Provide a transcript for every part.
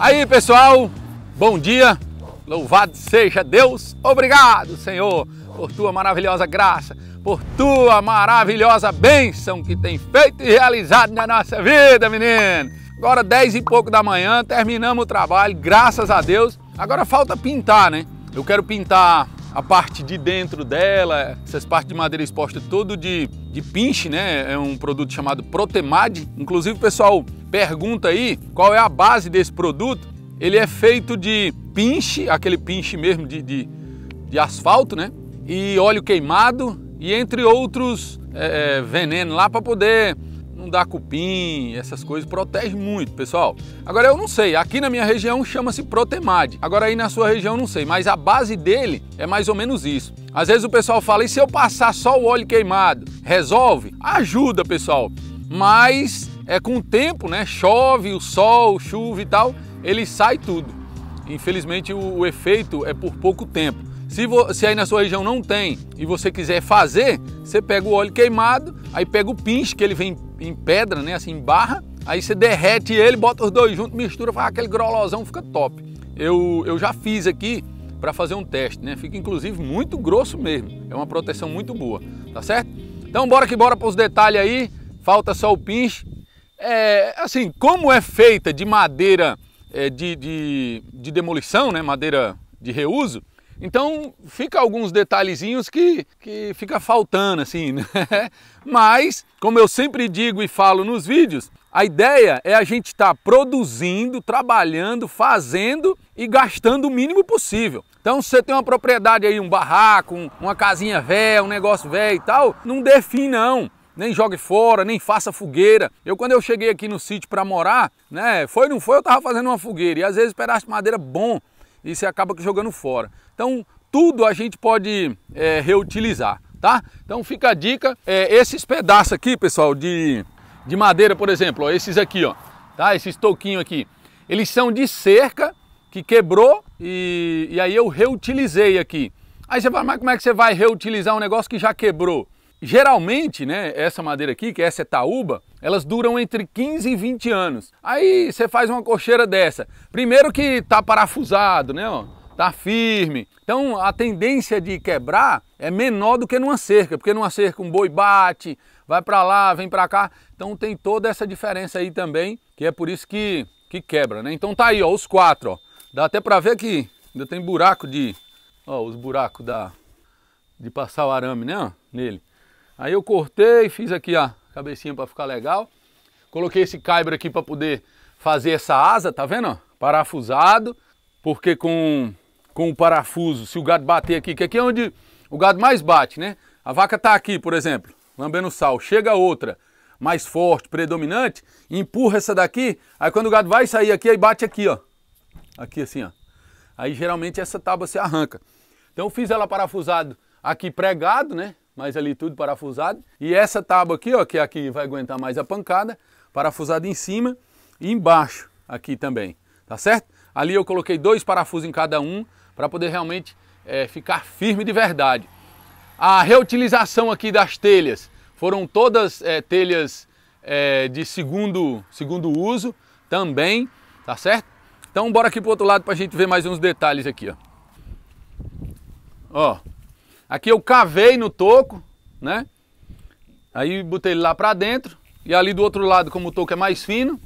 Aí, pessoal, bom dia. Louvado seja Deus. Obrigado, Senhor, por tua maravilhosa graça, por tua maravilhosa bênção que tem feito e realizado na nossa vida, menino. Agora, dez e pouco da manhã, terminamos o trabalho, graças a Deus. Agora falta pintar, né? Eu quero pintar a parte de dentro dela, essas partes de madeira exposta todo de, de pinche, né? É um produto chamado Protemade. Inclusive, pessoal, pergunta aí qual é a base desse produto. Ele é feito de pinche, aquele pinche mesmo de, de, de asfalto, né? E óleo queimado e entre outros é, é veneno lá para poder não dar cupim, essas coisas, protege muito, pessoal. Agora eu não sei, aqui na minha região chama-se Protemade. Agora aí na sua região não sei, mas a base dele é mais ou menos isso. Às vezes o pessoal fala, e se eu passar só o óleo queimado, resolve? Ajuda, pessoal, mas é, com o tempo, né, chove, o sol, chuva e tal, ele sai tudo. Infelizmente o, o efeito é por pouco tempo. Se, se aí na sua região não tem e você quiser fazer, você pega o óleo queimado, aí pega o pinche que ele vem em pedra, né, assim, em barra, aí você derrete ele, bota os dois juntos, mistura, faz aquele grolosão, fica top. Eu, eu já fiz aqui para fazer um teste, né? Fica inclusive muito grosso mesmo. É uma proteção muito boa, tá certo? Então bora que bora para os detalhes aí. Falta só o pinche é, assim, como é feita de madeira é, de, de, de, demolição, né, madeira de reuso, então fica alguns detalhezinhos que, que fica faltando, assim, né? Mas, como eu sempre digo e falo nos vídeos, a ideia é a gente estar tá produzindo, trabalhando, fazendo e gastando o mínimo possível. Então, se você tem uma propriedade aí, um barraco, um, uma casinha velha, um negócio velho e tal, não define não nem jogue fora, nem faça fogueira. Eu quando eu cheguei aqui no sítio para morar, né, foi ou não foi, eu tava fazendo uma fogueira e às vezes pedaço de madeira bom e você acaba jogando fora. Então tudo a gente pode é, reutilizar, tá? Então fica a dica, é, esses pedaços aqui, pessoal, de, de madeira, por exemplo, ó, esses aqui, ó, tá? Esses toquinhos aqui, eles são de cerca que quebrou e, e aí eu reutilizei aqui. Aí você fala, mas como é que você vai reutilizar um negócio que já quebrou? Geralmente, né, essa madeira aqui, que é essa é taúba, elas duram entre 15 e 20 anos. Aí você faz uma cocheira dessa. Primeiro que tá parafusado, né, ó, tá firme. Então a tendência de quebrar é menor do que numa cerca, porque numa cerca um boi bate, vai para lá, vem para cá. Então tem toda essa diferença aí também, que é por isso que que quebra, né? Então tá aí, ó, os quatro, ó. Dá até para ver que ainda tem buraco de, ó, os buracos da de passar o arame, né, ó, nele. Aí eu cortei, fiz aqui a cabecinha para ficar legal. Coloquei esse caibro aqui para poder fazer essa asa, tá vendo? Parafusado, porque com, com o parafuso, se o gado bater aqui, que aqui é onde o gado mais bate, né? A vaca tá aqui, por exemplo, lambendo sal. Chega outra, mais forte, predominante, empurra essa daqui, aí quando o gado vai sair aqui, aí bate aqui, ó. Aqui assim, ó. Aí geralmente essa tábua se arranca. Então eu fiz ela parafusado aqui pregado, né? mas ali tudo parafusado. E essa tábua aqui, ó, que é aqui vai aguentar mais a pancada, parafusada em cima e embaixo aqui também, tá certo? Ali eu coloquei dois parafusos em cada um para poder realmente é, ficar firme de verdade. A reutilização aqui das telhas foram todas é, telhas é, de segundo, segundo uso também, tá certo? Então bora aqui pro outro lado para a gente ver mais uns detalhes aqui, ó. Ó, Aqui eu cavei no toco, né? Aí botei ele lá para dentro. E ali do outro lado, como o toco é mais fino,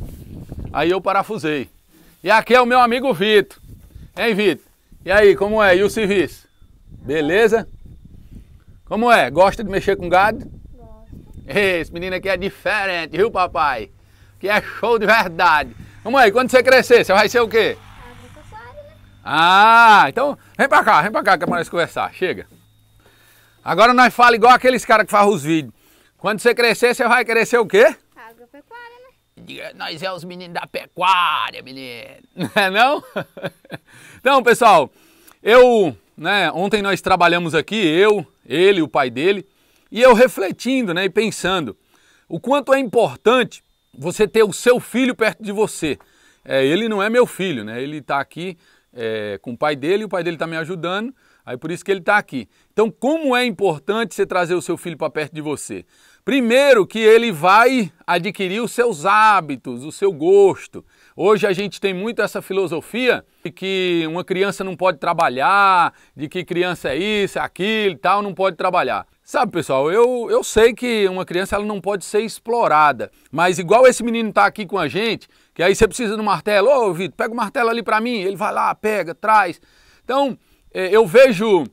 aí eu parafusei. E aqui é o meu amigo Vitor. Hein, Vitor? E aí, como é? E o serviço? Beleza? Como é? Gosta de mexer com gado? Gosto. Esse menino aqui é diferente, viu, papai? Que é show de verdade. Como é? Quando você crescer, você vai ser o quê? Né? Ah, então vem pra cá, vem pra cá que é pra nós conversar. Chega. Agora nós fala igual aqueles caras que fazem os vídeos. Quando você crescer, você vai crescer o quê? Agropecuária, né? Nós é os meninos da pecuária, menino. Não é não? Então, pessoal, eu, né, ontem nós trabalhamos aqui, eu, ele, o pai dele, e eu refletindo, né, e pensando o quanto é importante você ter o seu filho perto de você. É, ele não é meu filho, né? Ele está aqui é, com o pai dele, o pai dele está me ajudando, Aí por isso que ele está aqui. Então, como é importante você trazer o seu filho para perto de você? Primeiro, que ele vai adquirir os seus hábitos, o seu gosto. Hoje a gente tem muito essa filosofia de que uma criança não pode trabalhar, de que criança é isso, é aquilo e tal, não pode trabalhar. Sabe, pessoal, eu, eu sei que uma criança ela não pode ser explorada, mas igual esse menino está aqui com a gente, que aí você precisa do martelo, ô oh, Vitor, pega o martelo ali para mim, ele vai lá, pega, traz. Então, é, eu vejo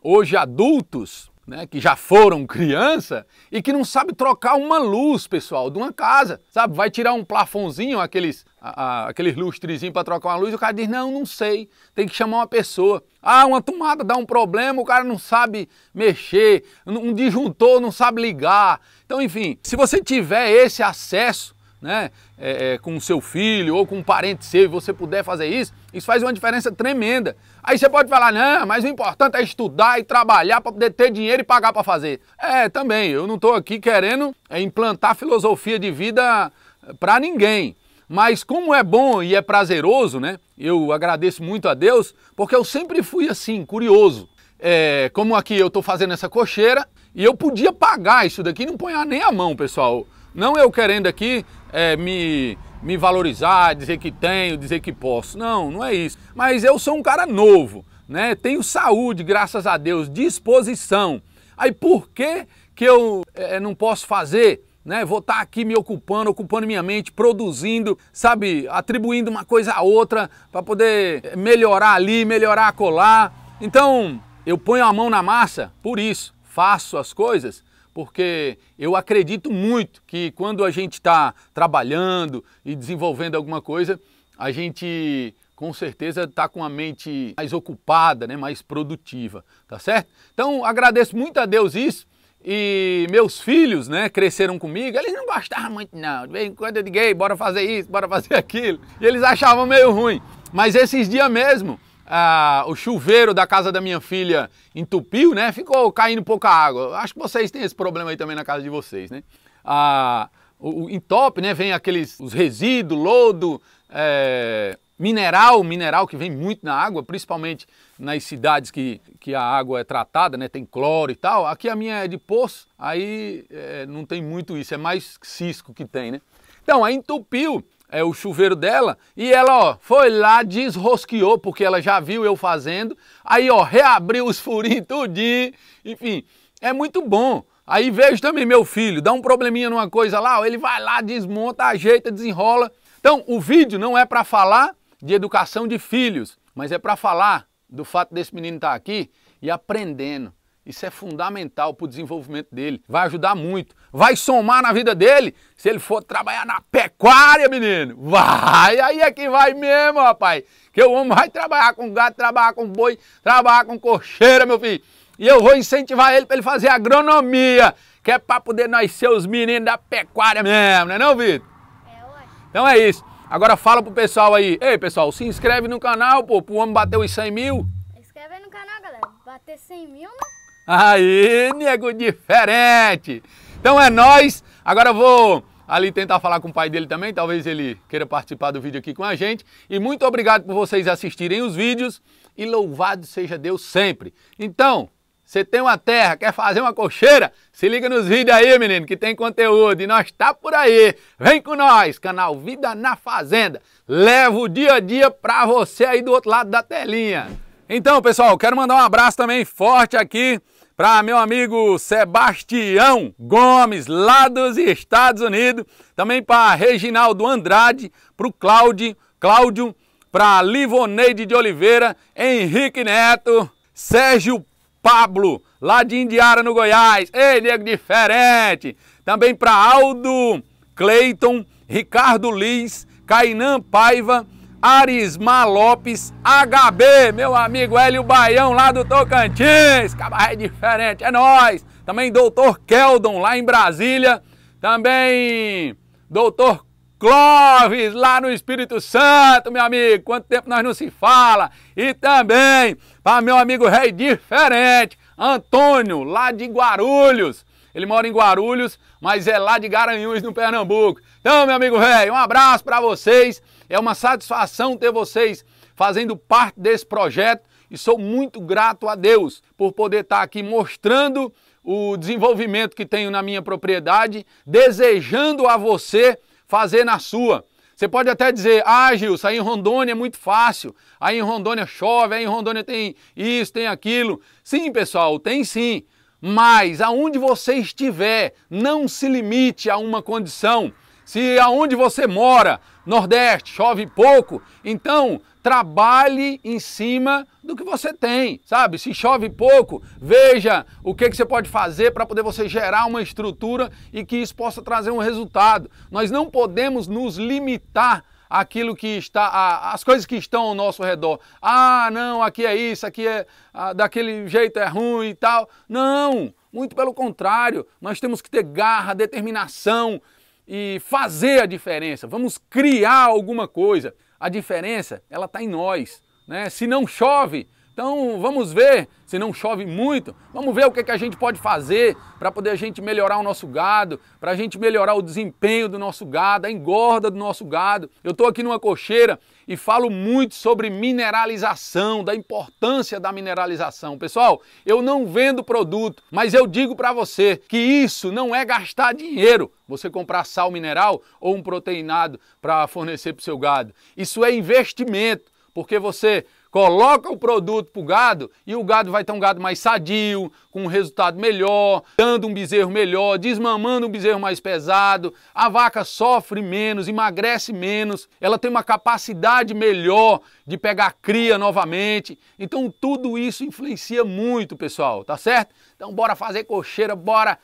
hoje adultos né, que já foram criança e que não sabe trocar uma luz, pessoal, de uma casa, sabe? Vai tirar um plafonzinho, aqueles, a, a, aqueles lustrezinhos para trocar uma luz, e o cara diz, não, não sei, tem que chamar uma pessoa. Ah, uma tomada dá um problema, o cara não sabe mexer, um disjuntor não sabe ligar. Então, enfim, se você tiver esse acesso, né, é, é, com seu filho ou com um parente seu e você puder fazer isso, isso faz uma diferença tremenda. Aí você pode falar, não, mas o importante é estudar e trabalhar para poder ter dinheiro e pagar para fazer. É, também, eu não estou aqui querendo é, implantar filosofia de vida para ninguém. Mas como é bom e é prazeroso, né? Eu agradeço muito a Deus, porque eu sempre fui assim, curioso. É, como aqui eu estou fazendo essa cocheira e eu podia pagar isso daqui, não ponhar nem a mão, pessoal. Não eu querendo aqui é, me, me valorizar, dizer que tenho, dizer que posso. Não, não é isso. Mas eu sou um cara novo, né? Tenho saúde, graças a Deus, disposição. Aí por que, que eu é, é não posso fazer? Né? Vou estar tá aqui me ocupando, ocupando minha mente, produzindo, sabe, atribuindo uma coisa a outra para poder melhorar ali, melhorar colar. Então, eu ponho a mão na massa, por isso, faço as coisas porque eu acredito muito que quando a gente está trabalhando e desenvolvendo alguma coisa, a gente com certeza está com a mente mais ocupada, né, mais produtiva, tá certo? Então agradeço muito a Deus isso e meus filhos, né, cresceram comigo, eles não gostavam muito não, de vez em quando eu digo, bora fazer isso, bora fazer aquilo, e eles achavam meio ruim, mas esses dias mesmo ah, o chuveiro da casa da minha filha entupiu, né? Ficou caindo pouca água. Acho que vocês têm esse problema aí também na casa de vocês, né? Ah, o, o entope, né? Vem aqueles os resíduos, lodo, é, mineral, mineral que vem muito na água, principalmente nas cidades que, que a água é tratada, né? Tem cloro e tal. Aqui a minha é de poço, aí é, não tem muito isso, é mais cisco que tem, né? Então, aí entupiu é, o chuveiro dela e ela, ó, foi lá, desrosqueou, porque ela já viu eu fazendo. Aí, ó, reabriu os furinhos tudinho. Enfim, é muito bom. Aí vejo também meu filho, dá um probleminha numa coisa lá, ó, ele vai lá, desmonta, ajeita, desenrola. Então, o vídeo não é para falar de educação de filhos, mas é para falar do fato desse menino estar tá aqui e aprendendo. Isso é fundamental para o desenvolvimento dele. Vai ajudar muito. Vai somar na vida dele. Se ele for trabalhar na pecuária, menino, vai. Aí é que vai mesmo, rapaz. Que o homem vai trabalhar com gato, trabalhar com boi, trabalhar com cocheira, meu filho. E eu vou incentivar ele para ele fazer agronomia, que é para poder nós ser os meninos da pecuária mesmo, não é não, Vitor? É, ué. Então é isso. Agora fala pro pessoal aí. Ei, pessoal, se inscreve no canal, pô, pro homem bater os 100 mil. Inscreve aí no canal, galera. Bater 100 mil, mano. Né? Aí, nego diferente. Então é nós. Agora eu vou ali tentar falar com o pai dele também, talvez ele queira participar do vídeo aqui com a gente. E muito obrigado por vocês assistirem os vídeos e louvado seja Deus sempre. Então, você tem uma terra, quer fazer uma cocheira? Se liga nos vídeos aí, menino, que tem conteúdo e nós tá por aí. Vem com nós, canal Vida na Fazenda. Leva o dia a dia para você aí do outro lado da telinha. Então, pessoal, quero mandar um abraço também forte aqui para meu amigo Sebastião Gomes, lá dos Estados Unidos, também para Reginaldo Andrade, para o Cláudio, Cláudio para Livoneide de Oliveira, Henrique Neto, Sérgio Pablo, lá de Indiara, no Goiás. Ei, nego diferente! Também para Aldo Cleiton, Ricardo Liz, Cainan Paiva, Arismar Lopes HB, meu amigo Hélio Baião lá do Tocantins, cabaré diferente, é nós. Também Doutor Keldon lá em Brasília, também Doutor Clóvis, lá no Espírito Santo, meu amigo. Quanto tempo nós não se fala. E também para meu amigo rei diferente, Antônio, lá de Guarulhos. Ele mora em Guarulhos, mas é lá de Garanhuns, no Pernambuco. Então, meu amigo rei, um abraço para vocês. É uma satisfação ter vocês fazendo parte desse projeto e sou muito grato a Deus por poder estar aqui mostrando o desenvolvimento que tenho na minha propriedade, desejando a você fazer na sua. Você pode até dizer, ah, Gilson, aí em Rondônia é muito fácil, aí em Rondônia chove, aí em Rondônia tem isso, tem aquilo. Sim, pessoal, tem sim. Mas aonde você estiver, não se limite a uma condição. Se aonde você mora, Nordeste, chove pouco, então trabalhe em cima do que você tem, sabe? Se chove pouco, veja o que, que você pode fazer para poder você gerar uma estrutura e que isso possa trazer um resultado. Nós não podemos nos limitar aquilo que está, as coisas que estão ao nosso redor. Ah, não, aqui é isso, aqui é ah, daquele jeito é ruim e tal. Não, muito pelo contrário, nós temos que ter garra, determinação e fazer a diferença, vamos criar alguma coisa. A diferença, ela está em nós. Né? Se não chove, então vamos ver se não chove muito, vamos ver o que, é que a gente pode fazer para poder a gente melhorar o nosso gado, para a gente melhorar o desempenho do nosso gado, a engorda do nosso gado. Eu estou aqui numa cocheira e falo muito sobre mineralização, da importância da mineralização. Pessoal, eu não vendo produto, mas eu digo para você que isso não é gastar dinheiro você comprar sal mineral ou um proteinado para fornecer para o seu gado. Isso é investimento porque você Coloca o produto para o gado e o gado vai ter um gado mais sadio, com um resultado melhor, dando um bezerro melhor, desmamando um bezerro mais pesado. A vaca sofre menos, emagrece menos, ela tem uma capacidade melhor de pegar cria novamente. Então tudo isso influencia muito, pessoal, tá certo? Então bora fazer cocheira, bora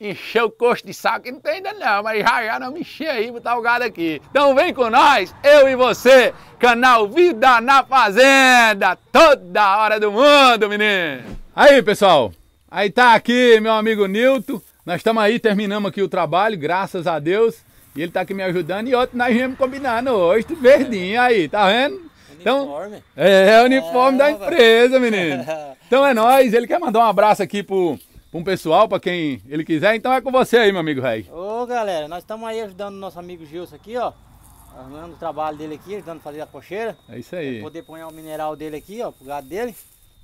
encher o coxo de saco, não tem ainda não, mas já já não me encher aí, botar o gado aqui. Então vem com nós, eu e você, canal Vida na Fazenda, toda hora do mundo, menino! Aí, pessoal, aí tá aqui meu amigo Nilton, nós estamos aí, terminamos aqui o trabalho, graças a Deus, e ele tá aqui me ajudando, e outro nós viemos combinando hoje, verdinho aí, tá vendo? Então, uniforme. É, é o uniforme é, da empresa, menino. Então é nós. Ele quer mandar um abraço aqui pro com o pessoal, para quem ele quiser. Então é com você aí, meu amigo rei Ô galera, nós estamos aí ajudando o nosso amigo Gilson aqui, ó. Arrumando o trabalho dele aqui, ajudando a fazer a cocheira. É isso aí. poder pôr o mineral dele aqui, ó, pro gado dele.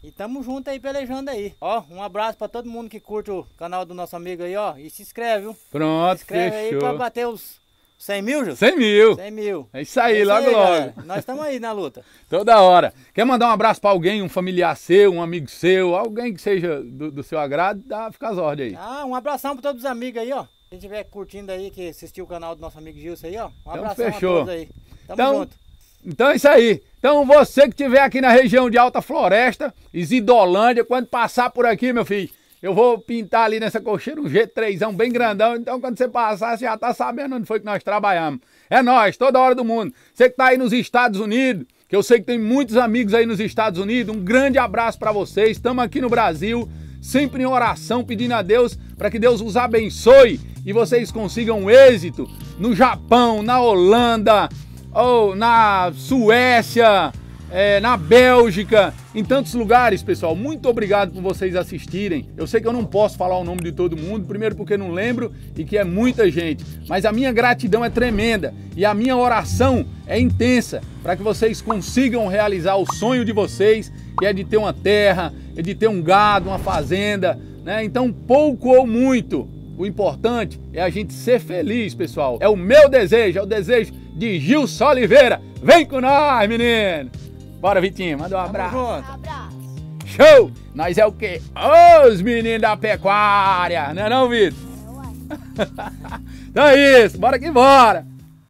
E tamo junto aí pelejando aí. Ó, um abraço para todo mundo que curte o canal do nosso amigo aí, ó. E se inscreve, viu? Pronto, se inscreve fechou. aí pra bater os 100 mil, Júlio? 100 mil. 100 mil. É isso aí, é isso logo, aí, logo. Galera. Nós estamos aí na luta. Toda hora. Quer mandar um abraço para alguém, um familiar seu, um amigo seu, alguém que seja do, do seu agrado, dá, fica às ordens aí. Ah, um abração para todos os amigos aí, ó. Quem estiver curtindo aí, que assistiu o canal do nosso amigo Gilson aí, ó. Um então, abração fechou. a todos aí. Tamo então, junto. Então é isso aí. Então você que estiver aqui na região de Alta Floresta, Isidolândia, quando passar por aqui, meu filho, eu vou pintar ali nessa cocheira um G3 bem grandão. Então, quando você passar, você já tá sabendo onde foi que nós trabalhamos. É nós, toda hora do mundo. Você que tá aí nos Estados Unidos, que eu sei que tem muitos amigos aí nos Estados Unidos, um grande abraço para vocês. Estamos aqui no Brasil, sempre em oração, pedindo a Deus para que Deus os abençoe e vocês consigam êxito no Japão, na Holanda, ou na Suécia é, na Bélgica, em tantos lugares, pessoal. Muito obrigado por vocês assistirem. Eu sei que eu não posso falar o nome de todo mundo, primeiro porque não lembro e que é muita gente, mas a minha gratidão é tremenda e a minha oração é intensa para que vocês consigam realizar o sonho de vocês, que é de ter uma terra, é de ter um gado, uma fazenda, né? Então, pouco ou muito, o importante é a gente ser feliz, pessoal. É o meu desejo, é o desejo de Gil Oliveira. Vem com nós, menino! Bora, Vitinho, manda um abraço. Show! Nós é o quê? Os meninos da pecuária! Não é não, Vitor? É, então é isso, bora que bora!